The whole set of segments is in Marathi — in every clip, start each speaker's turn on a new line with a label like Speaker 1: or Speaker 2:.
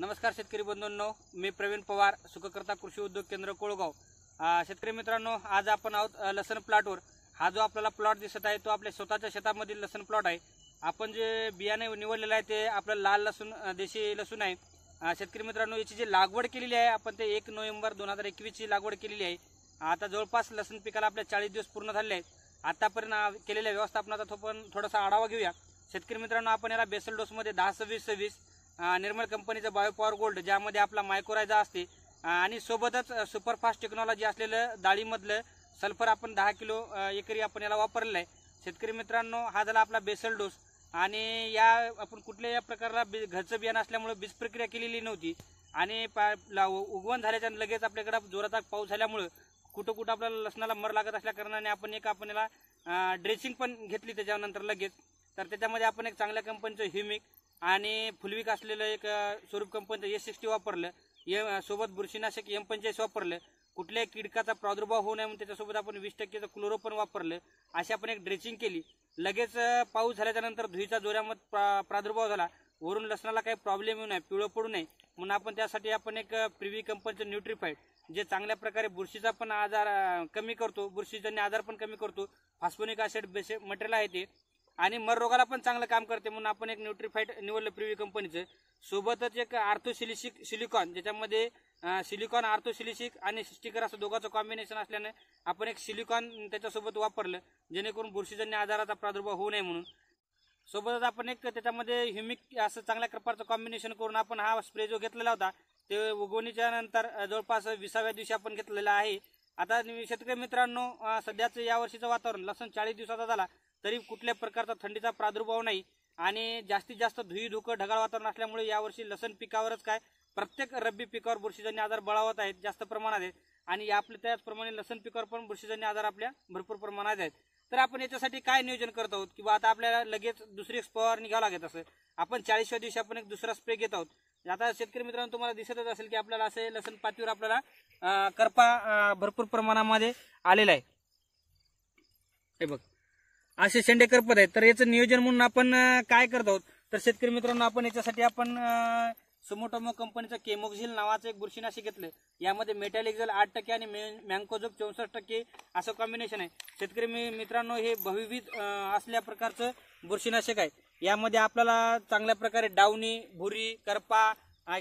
Speaker 1: नमस्कार शेतकरी बंधूंनो मी प्रवीण पवार सुखकर्ता कृषी उद्योग केंद्र कोळगाव शेतकरी मित्रांनो आज आपण आहोत लसण प्लॉटवर हा जो आपल्याला प्लॉट दिसत आहे तो आपल्या स्वतःच्या शेतामधील लसण प्लॉट आहे आपण जे बियाणे निवडलेलं आहे ते आपलं लाल लसूण देशी लसूण आहे शेतकरी मित्रांनो याची जी लागवड केलेली आहे आपण ते एक नोव्हेंबर दोन हजार एकवीसची लागवड केलेली आहे आता जवळपास लसूण पिकाला आपल्या चाळीस दिवस पूर्ण झाले आहेत आतापर्यंत केलेल्या व्यवस्थापनाचा तो पण थोडासा आढावा घेऊया शेतकरी मित्रांनो आपण याला बेसल डोसमध्ये दहा सव्वीस सव्वीस निर्मल कंपनीचं बायोपॉवर गोल्ड ज्यामध्ये आपला मायक्रोरायझा असते आणि सोबतच सुपरफास्ट टेक्नॉलॉजी असलेलं डाळीमधलं सल्फर आपण दहा किलो एकरी आपण याला वापरलेलं आहे शेतकरी मित्रांनो हा झाला आपला बेसल डोस आणि या आपण कुठल्या या प्रकारला बी घरचं बियाणं असल्यामुळे बीज प्रक्रिया केलेली नव्हती आणि पा उगवण झाल्याच्या लगेच आपल्याकडे जोराचा पाऊस झाल्यामुळं कुठं कुठं आपल्याला लसणाला मर लागत असल्या आपण एक आपण याला ड्रेसिंग पण घेतली त्याच्यानंतर लगेच तर त्याच्यामध्ये आपण एक चांगल्या कंपनीचं ह्युमिक आणि फुलविक असलेलं एक स्वरूप कंपनीचं ए सिक्स्टी वापरलं एम सोबत बुरशीनाशक एम पंचेस वापरलं कुठल्याही किडकाचा प्रादुर्भाव होऊ नये म्हणून त्याच्यासोबत आपण वीस टक्केचं क्लोरो पण वापरलं अशी आपण एक ड्रेसिंग केली लगेच पाऊस झाल्याच्या नंतर धुईचा जोऱ्यामध्ये प्रा प्रादुर्भाव झाला वरून लसणाला काही प्रॉब्लेम येऊ नये पिवळं पडू नये म्हणून आपण त्यासाठी आपण एक प्रिव्ही कंपनीचं न्यूट्रीफाईड जे चांगल्या प्रकारे बुरशीचा पण आजार कमी करतो बुरशीजन्य आजार पण कमी करतो फास्फोनिक ऍसिड बेसे मटेरियल आहे ते आणि मर रोगाला पण चांगलं काम करते म्हणून आपण एक न्यूट्रीफाईट निवडलं प्रिव्ही कंपनीचं सोबतच एक आर्थोसिलिसिक सिलिकॉन ज्याच्यामध्ये सिलिकॉन आर्थोसिलिसिक आणि स्टिकर असं दोघांचं कॉम्बिनेशन असल्याने आपण एक सिलिकॉन त्याच्यासोबत वापरलं जेणेकरून बुरशीजन्य आजाराचा प्रादुर्भाव होऊ नये म्हणून सोबतच आपण एक त्याच्यामध्ये ह्युमिक असं चांगल्या प्रकारचं कॉम्बिनेशन करून आपण हा स्प्रे जो घेतलेला होता ते उगवणीच्या नंतर जवळपास विसाव्या दिवशी आपण घेतलेला आहे आता शेतकरी मित्रांनो सध्याचं या वर्षीचं वातावरण लसण चाळीस दिवसाचा झाला तरी कुठल्या प्रकारचा थंडीचा प्रादुर्भाव नाही आणि जास्तीत जास्त धुई धुकं ढगाळ वातावरण असल्यामुळे यावर्षी लसण पिकावरच काय प्रत्येक रब्बी पिकावर बुरशीजन्य आजार बळावत आहेत जास्त प्रमाणात आहेत आणि आपल्या त्याचप्रमाणे लसण पिकावर पण बुरशीजन्य आजार आपल्या भरपूर प्रमाणात आहेत तर आपण याच्यासाठी काय नियोजन करत आहोत किंवा आता आपल्याला लगेच दुसरी एक निघाला निघावं लागत असं आपण चाळीसव्या दिवशी आपण एक दुसरा स्प्रे घेत आहोत आता शेतकरी मित्रांनो तुम्हाला दिसतच असेल की आपल्याला असे लसण पातीवर आपल्याला करपा भरपूर प्रमाणामध्ये आलेला आहे हे बघ असे शेंडेकर करपत आहेत तर याचं नियोजन म्हणून आपण काय करत आहोत तर शेतकरी मित्रांनो आपण याच्यासाठी आपण सुमोटोमो कंपनीचं केमोक्झिल नावाचं एक बुरशीनाशी घेतलं यामध्ये मेटॅलिक्झल आठ टक्के आणि मँकोझोप चौसष्ट टक्के असं कॉम्बिनेशन आहे शेतकरी मित्रांनो हे बहुविध असल्या प्रकारचं बुरशीनाशक आहे यामध्ये आपल्याला चांगल्या प्रकारे डावणी भुरी करपा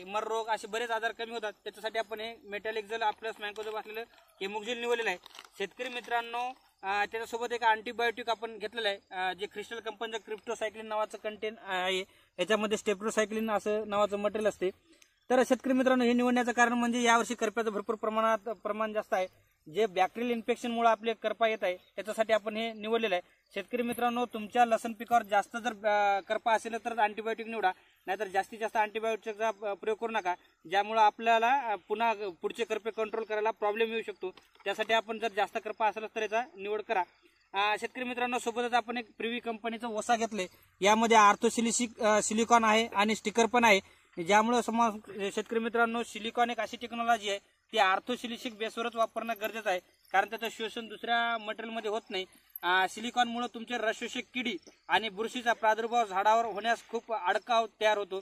Speaker 1: मररोग असे बरेच आजार कमी होतात त्याच्यासाठी आपण हे मेटॅलिक्झल आपल्यास मँकोझोप असलेलं केमोक्झिल निवडलेलं आहे शेतकरी मित्रांनो त्याच्यासोबत एक अँटीबायोटिक आपण घेतलेलं आहे जे क्रिस्टल कंपनीचं क्रिप्टोसायक्लिन नावाचं कंटेन आहे याच्यामध्ये स्टेप्रोसायक्लिन असं नावाचं मटेरियल असते तर शेतकरी मित्रांनो हे निवडण्याचं कारण म्हणजे यावर्षी कर्प्याचं भरपूर प्रमाणात प्रमाण जास्त आहे जे बॅक्टेरियल इन्फेक्शनमुळे आपले करपा येत आहे त्याच्यासाठी आपण हे निवडलेलं आहे शेतकरी मित्रांनो तुमच्या लसण पिकावर जास्त जर करपा असेल तर अँटीबायोटिक निवडा नाहीतर जास्तीत जास्त अँटीबायोटिकचा प्रयोग करू नका ज्यामुळं आपल्याला पुन्हा पुढचे करपे कंट्रोल करायला प्रॉब्लेम येऊ शकतो त्यासाठी आपण जर जास्त करपा असेल तर याचा निवड करा शेतकरी मित्रांनो सोबतच आपण एक प्रिवी कंपनीचं वसा घेतले यामध्ये आर्थोसिलिसिक सिलिकॉन आहे आणि स्टिकर पण आहे ज्यामुळे समज शेतकरी मित्रांनो सिलिकॉन एक अशी टेक्नॉलॉजी आहे ते आर्थोशिलिशिक बेसवरच वापरणं गरजेचं आहे कारण त्याचं शोषण दुसऱ्या मटेरियलमध्ये होत नाही सिलिकॉनमुळे तुमचे रशोषक किडी आणि बुरशीचा प्रादुर्भाव झाडावर होण्यास खूप अडकाव तयार होतो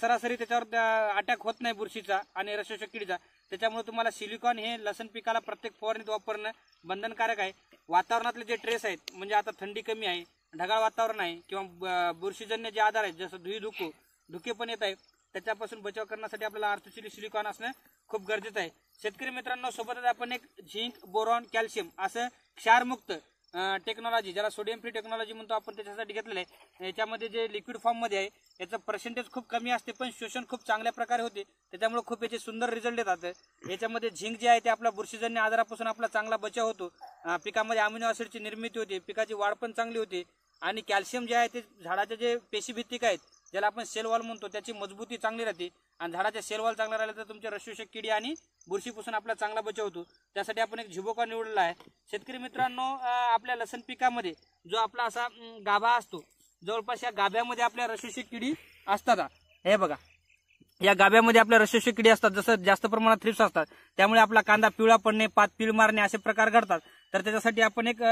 Speaker 1: सरासरी त्याच्यावर अटॅक होत नाही बुरशीचा आणि रशोषक किडीचा त्याच्यामुळे तुम्हाला सिलिकॉन हे लसण पिकाला प्रत्येक फवारणीत वापरणं बंधनकारक आहे वातावरणातले जे ट्रेस आहेत म्हणजे आता थंडी कमी आहे ढगाळ वातावरण आहे किंवा बुरशीजन्य जे आधार आहेत जसं धुई धुकू धुके पण येत आहे त्याच्यापासून बचाव करण्यासाठी आपल्याला आर्थिक सिलिकॉन असणं खूप गरजेचं आहे शेतकरी मित्रांनो सोबतच आपण एक झिंक बोरॉन कॅल्शियम असं क्षारमुक्त टेक्नॉलॉजी ज्याला सोडियम फ्री टेक्नॉलॉजी म्हणतो आपण त्याच्यासाठी घेतलेलं आहे याच्यामध्ये जे लिक्विड फॉर्ममध्ये आहे याचं पर्सेंटेज खूप कमी असते पण शोषण खूप चांगल्या प्रकारे होते त्याच्यामुळे खूप याचे सुंदर रिझल्ट येतात याच्यामध्ये झिंक जे आहे ते आपल्या बुरशीजन्य आजारापासून आपला चांगला बचाव होतो पिकामध्ये अमिनो ऍसिडची निर्मिती होते पिकाची वाढ पण चांगली होते आणि कॅल्शियम जे आहे ते झाडाचे जे पेशीभित्तिक आहेत ज्याला आपण सेलवॉल म्हणतो त्याची मजबूती चांगली राहते आणि झाडाच्या सेलवॉल चांगला राहिला तर तुमच्या रशोषक किडी आणि बुरशीपासून आपला चांगला बचाव होतो त्यासाठी आपण एक झिबोका निवडला आहे शेतकरी मित्रांनो आपल्या लसण पिकामध्ये जो आपला असा गाभा असतो जवळपास या गाभ्यामध्ये आपल्या रशोषक किडी असतात हे बघा या गाभ्यामध्ये आपल्या रशोषक किडी असतात जसं जास्त प्रमाणात थ्रिप्स असतात त्यामुळे आपला कांदा पिवळा पडणे पात पिळ मारणे असे प्रकार घडतात तर त्याच्यासाठी आपण एक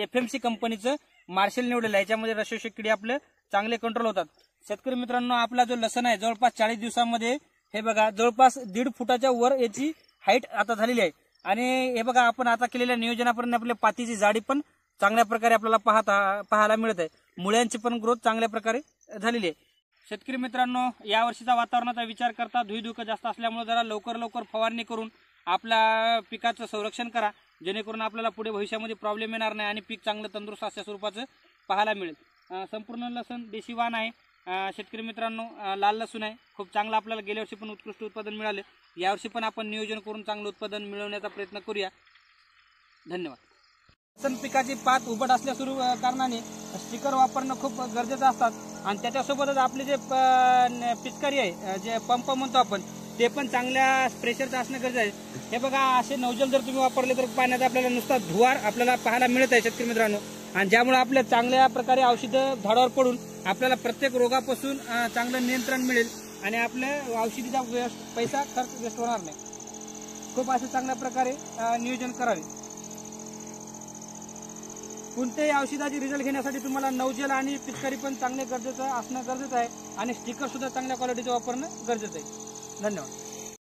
Speaker 1: एफ एम सी कंपनीचं मार्शल निवडलेलं आहे याच्यामध्ये रशोषक किडी आपले चांगले कंट्रोल होतात शेतकरी मित्रांनो आपला जो लसण आहे जवळपास चाळीस दिवसामध्ये हे बघा जवळपास दीड फुटाच्या वर याची हाईट आता झालेली आहे आणि हे बघा आपण आता केलेल्या नियोजनापर्यंत आपले पातीची जाडी पण चांगल्या प्रकारे आपल्याला पाहता पाहायला मिळत आहे मुळ्यांची पण ग्रोथ चांगल्या प्रकारे झालेली आहे शेतकरी मित्रांनो या वर्षीचा वातावरणाचा विचार करता धुईधुकं जास्त असल्यामुळे जरा लवकर लवकर फवारणी करून आपल्या पिकाचं संरक्षण करा जेणेकरून आपल्याला पुढे भविष्यामध्ये प्रॉब्लेम येणार नाही आणि पीक चांगलं तंदुरुस्त अशा स्वरूपाचं पाहायला मिळेल संपूर्ण लसण देशी वाण आहे शेतकरी मित्रांनो लाल लसूण आहे खूप चांगलं आपल्याला गेल्या वर्षी पण उत्कृष्ट उत्पादन मिळाले यावर्षी पण आपण नियोजन करून चांगलं उत्पादन मिळवण्याचा प्रयत्न करूया धन्यवाद पिकाची पात उभट असल्या सुरू कारणाने स्टिकर वापरणं खूप गरजेचं असतात आणि त्याच्यासोबतच आपले जे पिचकारी आहे जे पंप म्हणतो आपण ते पण चांगल्या प्रेशरचं असणं गरजेचं आहे हे बघा असे नवजल जर तुम्ही वापरले तर पाण्याचा आपल्याला नुसता धुवार आपल्याला पाहायला मिळत आहे शेतकरी मित्रांनो आणि ज्यामुळे आपल्या चांगल्या प्रकारे औषधं झाडावर पडून आपल्याला प्रत्येक रोगापासून चांगलं नियंत्रण मिळेल आणि आपल्या औषधीचा पैसा खर्च वेस्ट होणार नाही खूप असं चांगल्या प्रकारे नियोजन करावे कोणत्याही औषधाचे रिझल्ट घेण्यासाठी तुम्हाला नवजेल आणि पिचकारी पण चांगले गरजेचं असणं गरजेचं आहे आणि स्टिकर सुद्धा चांगल्या क्वालिटीचं वापरणं गरजेचं आहे धन्यवाद